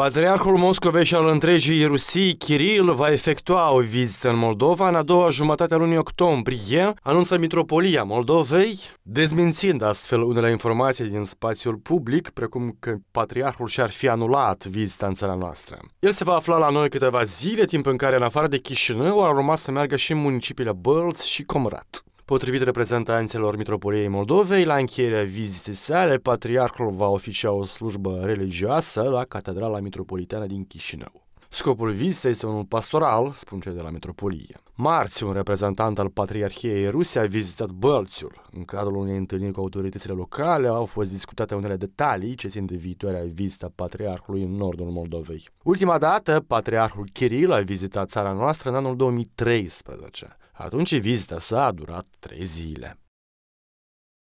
Patriarhul Moscovei și al întregii Rusii, Kiril, va efectua o vizită în Moldova în a doua jumătate a lunii octombrie, anunță Mitropolia Moldovei, dezmințind astfel unele informații din spațiul public, precum că Patriarhul și-ar fi anulat vizita în țara noastră. El se va afla la noi câteva zile, timp în care, în afară de Chișinău, ar urma să meargă și în municipiile Bălți și Comrat. Potrivit reprezentanților Mitropoliei Moldovei, la încheierea vizitei sale, patriarhul va oficia o slujbă religioasă la Catedrala Mitropolitană din Chișinău. Scopul vizitei este unul pastoral, spun cei de la metropolie. Marți, un reprezentant al Patriarhiei Rusia a vizitat Bălțiul. În cadrul unei întâlniri cu autoritățile locale au fost discutate unele detalii ce țin de viitoarea vizita Patriarhului în nordul Moldovei. Ultima dată, Patriarhul Kiril a vizitat țara noastră în anul 2013. Atunci vizita sa a durat trei zile.